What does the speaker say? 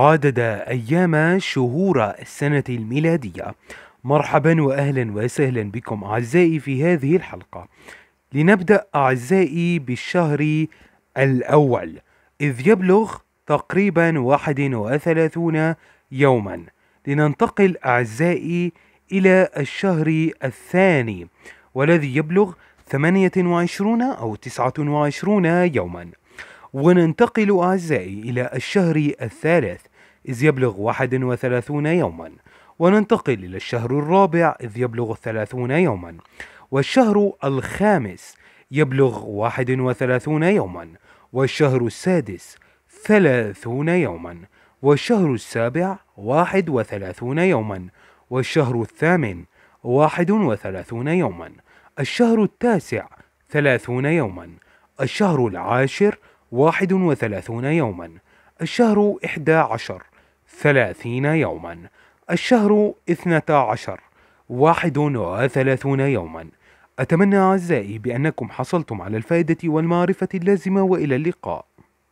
عدد أيام شهور السنة الميلادية مرحبا وأهلا وسهلا بكم أعزائي في هذه الحلقة لنبدأ أعزائي بالشهر الأول إذ يبلغ تقريبا 31 يوما لننتقل أعزائي إلى الشهر الثاني والذي يبلغ 28 أو 29 يوما وننتقل أعزائي إلى الشهر الثالث إذ يبلغ 31 يوما وننتقل إلى الشهر الرابع إذ يبلغ 30 يوما والشهر الخامس يبلغ 31 يوما والشهر السادس 30 يوما والشهر السابع 31 يوما والشهر الثامن 31 يوما الشهر التاسع 30 يوما الشهر العاشر 31 يوما الشهر 11 30 يوما الشهر 12 31 يوما أتمنى أعزائي بأنكم حصلتم على الفائدة والمعرفة اللازمة وإلى اللقاء